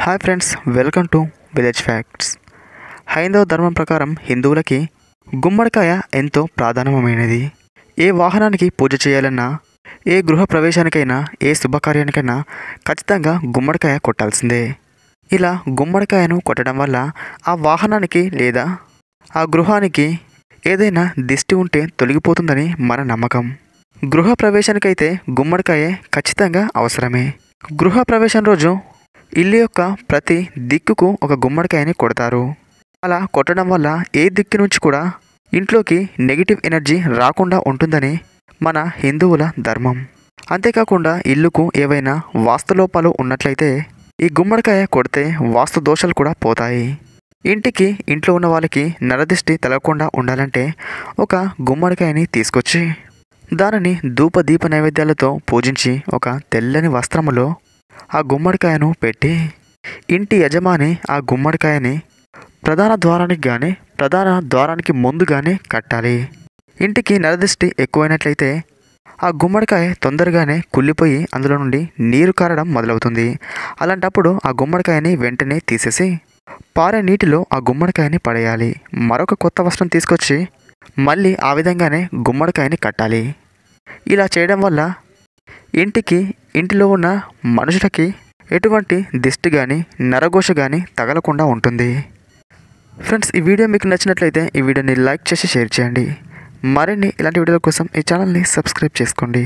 hi friends welcome to village facts హైందవ ధర్మం ప్రకారం హిందువులకి గుమ్మడికాయ ఎంతో ప్రాధాన్యమైనది ఏ వాహనానికి పూజ చేయాలన్నా ఏ గృహ ప్రవేశానికైనా ఏ శుభకార్యానికైనా ఖచ్చితంగా గుమ్మడికాయ కొట్టాల్సిందే ఇలా గుమ్మడికాయను కొట్టడం వల్ల ఆ వాహనానికి లేదా ఆ గృహానికి ఏదైనా దిష్టి ఉంటే తొలగిపోతుందని మన నమ్మకం గృహ ప్రవేశానికైతే గుమ్మడికాయే ఖచ్చితంగా అవసరమే గృహ ప్రవేశం రోజు ఇల్లు యొక్క ప్రతి దిక్కుకు ఒక గుమ్మడికాయని కొడతారు అలా కొట్టడం వల్ల ఏ దిక్కు నుంచి కూడా ఇంట్లోకి నెగిటివ్ ఎనర్జీ రాకుండా ఉంటుందని మన హిందువుల ధర్మం అంతేకాకుండా ఇల్లుకు ఏవైనా వాస్తులోపాలు ఉన్నట్లయితే ఈ గుమ్మడికాయ కొడితే వాస్తు దోషాలు కూడా పోతాయి ఇంటికి ఇంట్లో ఉన్న వాళ్ళకి నరదిష్టి తలగకుండా ఉండాలంటే ఒక గుమ్మడికాయని తీసుకొచ్చి దానిని ధూప దీప నైవేద్యాలతో పూజించి ఒక తెల్లని వస్త్రములో ఆ గుమ్మడికాయను పెట్టి ఇంటి యజమాని ఆ గుమ్మడికాయని ప్రధాన ద్వారానికి కానీ ప్రధాన ద్వారానికి ముందుగానే కట్టాలి ఇంటికి నరదృష్టి ఎక్కువైనట్లయితే ఆ గుమ్మడికాయ తొందరగానే కుళ్ళిపోయి అందులో నుండి నీరు కారడం మొదలవుతుంది అలాంటప్పుడు ఆ గుమ్మడికాయని వెంటనే తీసేసి పారే నీటిలో ఆ గుమ్మడికాయని పడేయాలి మరొక కొత్త వస్త్రం తీసుకొచ్చి మళ్ళీ ఆ విధంగానే గుమ్మడికాయని కట్టాలి ఇలా చేయడం వల్ల ఇంటికి ఇంటిలో ఉన్న మనుషులకి ఎటువంటి దిష్టి కానీ నరఘోష కానీ తగలకుండా ఉంటుంది ఫ్రెండ్స్ ఈ వీడియో మీకు నచ్చినట్లయితే ఈ వీడియోని లైక్ చేసి షేర్ చేయండి మరిన్ని ఇలాంటి వీడియోల కోసం ఈ ఛానల్ని సబ్స్క్రైబ్ చేసుకోండి